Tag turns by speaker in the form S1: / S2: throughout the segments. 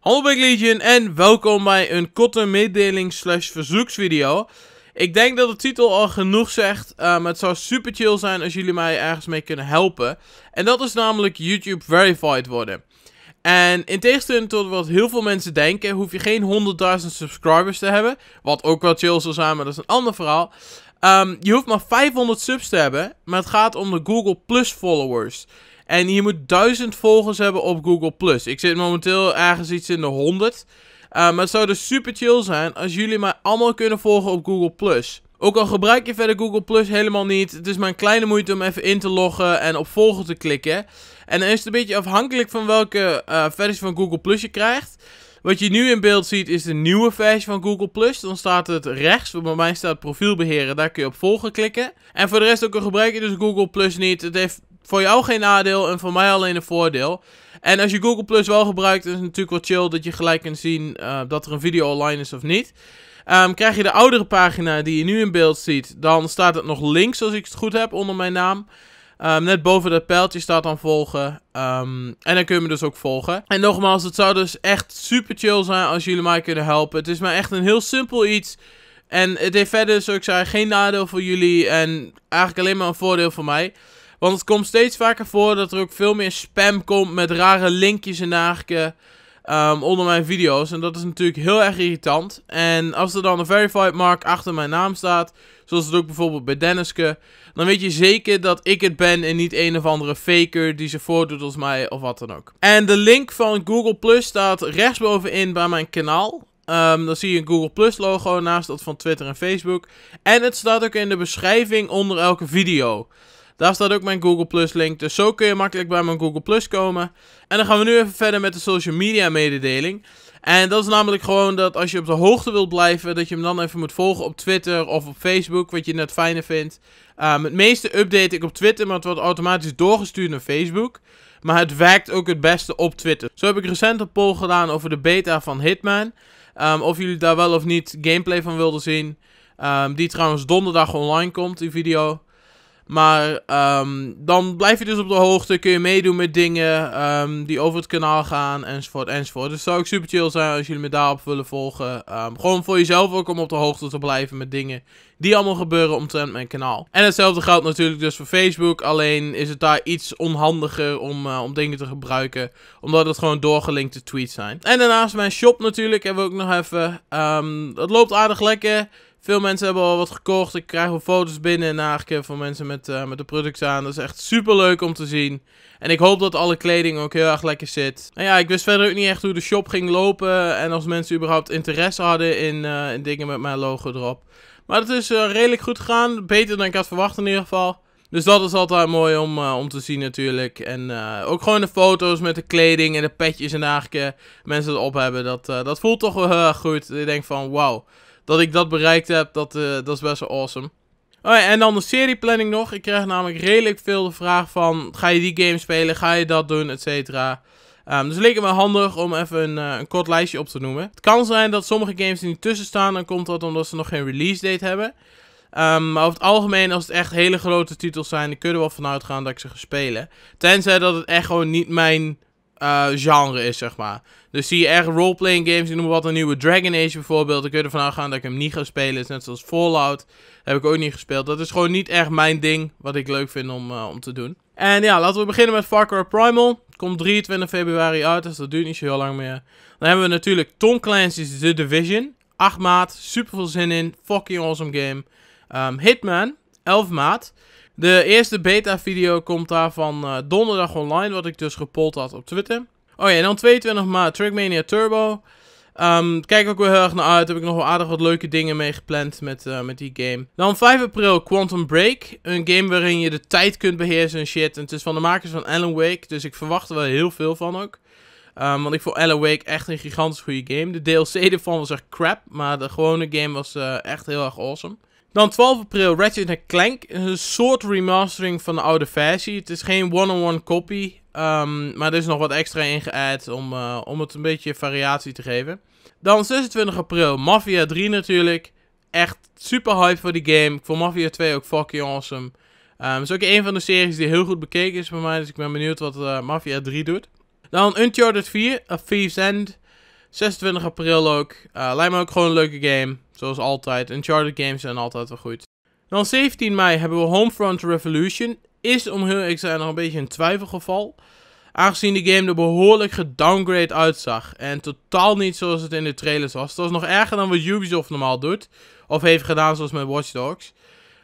S1: Hallo Big Legion en welkom bij een korte mededeling slash verzoeksvideo. Ik denk dat de titel al genoeg zegt, maar ehm, het zou super chill zijn als jullie mij ergens mee kunnen helpen. En dat is namelijk YouTube verified worden. En in tegenstelling tot wat heel veel mensen denken, hoef je geen 100.000 subscribers te hebben. Wat ook wel chill zou zijn, maar dat is een ander verhaal. Ehm, je hoeft maar 500 subs te hebben, maar het gaat om de Google Plus followers. En je moet 1000 volgers hebben op Google Plus. Ik zit momenteel ergens iets in de 100. Ehm, maar het zou dus super chill zijn als jullie mij allemaal kunnen volgen op Google Plus. Ook al gebruik je verder Google Plus helemaal niet, het is maar een kleine moeite om even in te loggen en op volgen te klikken. En dan is het een beetje afhankelijk van welke eh, versie van Google Plus je krijgt. Wat je nu in beeld ziet is de nieuwe versie van Google+. Dan staat het rechts, bij mij staat profiel beheren. Daar kun je op volgen klikken. En voor de rest ook al gebruik je dus Google niet. Het heeft voor jou geen nadeel en voor mij alleen een voordeel. En als je Google Plus wel gebruikt, is het natuurlijk wel chill dat je gelijk kunt zien eh, dat er een video online is of niet. Ehm, krijg je de oudere pagina die je nu in beeld ziet, dan staat het nog links als ik het goed heb onder mijn naam. Ehm, net boven dat pijltje staat dan volgen. Ehm, en dan kun je me dus ook volgen. En nogmaals, het zou dus echt super chill zijn als jullie mij kunnen helpen. Het is maar echt een heel simpel iets. En het heeft verder, zoals ik zei, geen nadeel voor jullie. En eigenlijk alleen maar een voordeel voor mij. Want het komt steeds vaker voor dat er ook veel meer spam komt met rare linkjes en dergelijke. Ehm, onder mijn video's. En dat is natuurlijk heel erg irritant. En als er dan een verified mark achter mijn naam staat, zoals het ook bijvoorbeeld bij Denniske, dan weet je zeker dat ik het ben en niet een of andere faker die zich voordoet als mij of wat dan ook. En de link van Google Plus staat rechtsbovenin bij mijn kanaal. Ehm, dan zie je een Google Plus logo naast dat van Twitter en Facebook. En het staat ook in de beschrijving onder elke video. Daar staat ook mijn Google Plus link. Dus zo kun je makkelijk bij mijn Google Plus komen. En dan gaan we nu even verder met de social media mededeling. En dat is namelijk gewoon dat als je op de hoogte wilt blijven, dat je hem dan even moet volgen op Twitter of op Facebook, wat je net fijner vindt. Ehm, het meeste update ik op Twitter, maar het wordt automatisch doorgestuurd naar Facebook. Maar het werkt ook het beste op Twitter. Zo heb ik recent een poll gedaan over de beta van Hitman. Ehm, of jullie daar wel of niet gameplay van wilden zien. Ehm, die trouwens donderdag online komt, die video. Maar ehm, dan blijf je dus op de hoogte. Kun je meedoen met dingen ehm, die over het kanaal gaan. Enzovoort, enzovoort. Dus zou ik super chill zijn als jullie me daarop willen volgen. Ehm, gewoon voor jezelf ook om op de hoogte te blijven met dingen die allemaal gebeuren omtrent mijn kanaal. En hetzelfde geldt natuurlijk dus voor Facebook. Alleen is het daar iets onhandiger om, eh, om dingen te gebruiken. Omdat het gewoon doorgelinkte tweets zijn. En daarnaast mijn shop natuurlijk hebben we ook nog even. het loopt aardig lekker. Veel mensen hebben al wat gekocht. Ik krijg wel foto's binnen en eigenlijk van mensen met, eh, met de products aan. Dat is echt super leuk om te zien. En ik hoop dat alle kleding ook heel erg lekker zit. En nou ja, ik wist verder ook niet echt hoe de shop ging lopen. En als mensen überhaupt interesse hadden in, eh, in dingen met mijn logo erop. Maar het is eh, redelijk goed gegaan. Beter dan ik had verwacht in ieder geval. Dus dat is altijd mooi om, om te zien natuurlijk. En ook gewoon de foto's met de kleding en de petjes en dergelijke mensen erop hebben. Dat, dat voelt toch wel heel erg goed. Ik denk van wauw, dat ik dat bereikt heb, dat, eh, dat is best wel awesome. Oh ja, en dan de serieplanning nog. Ik krijg namelijk redelijk veel de vraag van... Ga je die game spelen? Ga je dat doen? Et cetera. Ehm, dus leek het me handig om even een, eh, een, kort lijstje op te noemen. Het kan zijn dat sommige games er niet tussen staan. Dan komt dat omdat ze nog geen release date hebben. Ehm, maar over het algemeen, als het echt hele grote titels zijn... Dan kunnen we wel vanuit gaan dat ik ze ga spelen. Tenzij dat het echt gewoon niet mijn eh, genre is, zeg maar. Dus zie je echt roleplaying games, ik noem wat een nieuwe Dragon Age bijvoorbeeld. Dan kun je ervan gaan dat ik hem niet ga spelen. Net zoals Fallout heb ik ook niet gespeeld. Dat is gewoon niet echt mijn ding, wat ik leuk vind om, eh, om te doen. En ja, laten we beginnen met Far Cry Primal. Komt 23 februari uit, dus dat duurt niet zo heel lang meer. Dan hebben we natuurlijk Tom Clancy's The Division. 8 maat. super veel zin in, fucking awesome game. Ehm, Hitman, 11 maat. De eerste beta-video komt daar van eh, donderdag online, wat ik dus gepolt had op Twitter. Oh ja, en dan 22 maart Trackmania Turbo. Um, kijk ook weer heel erg naar uit. Heb ik nog wel aardig wat leuke dingen mee gepland met, eh, met die game. Dan 5 april Quantum Break. Een game waarin je de tijd kunt beheersen en shit. En het is van de makers van Alan Wake. Dus ik verwacht er wel heel veel van ook. Ehm, want ik vond Alan Wake echt een gigantisch goede game. De DLC ervan was echt crap. Maar de gewone game was eh, echt heel erg awesome. Dan 12 april Ratchet Clank. Een soort remastering van de oude versie. Het is geen one-on-one copy. Ehm, maar er is nog wat extra ingeadd om, eh, om het een beetje variatie te geven. Dan 26 april Mafia 3 natuurlijk. Echt super hype voor die game. Ik vond Mafia 2 ook fucking awesome. het ehm, is ook een van de series die heel goed bekeken is voor mij. Dus ik ben benieuwd wat eh, Mafia 3 doet. Dan Uncharted 4, A thief's End. 26 april ook. Eh, lijkt me ook gewoon een leuke game. Zoals altijd. Uncharted games zijn altijd wel goed. Dan 17 mei hebben we Homefront Revolution. Is om heel ik zei nog een beetje een twijfelgeval. Aangezien de game er behoorlijk gedowngrade uitzag. En totaal niet zoals het in de trailers was. Het was nog erger dan wat Ubisoft normaal doet. Of heeft gedaan zoals met Watch Dogs.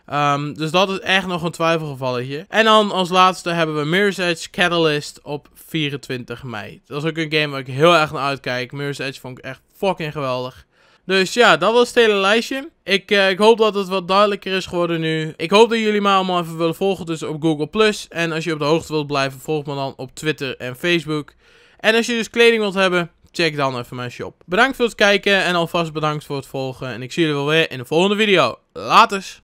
S1: Ehm, dus dat is echt nog een twijfelgevalletje. En dan als laatste hebben we Mirror's Edge Catalyst op 24 mei. Dat is ook een game waar ik heel erg naar uitkijk. Mirror's Edge vond ik echt fucking geweldig. Dus ja, dat was het hele lijstje. Ik, eh, ik hoop dat het wat duidelijker is geworden nu. Ik hoop dat jullie mij allemaal even willen volgen, dus op Google+. En als je op de hoogte wilt blijven, volg me dan op Twitter en Facebook. En als je dus kleding wilt hebben, check dan even mijn shop. Bedankt voor het kijken en alvast bedankt voor het volgen. En ik zie jullie wel weer in de volgende video. Laters!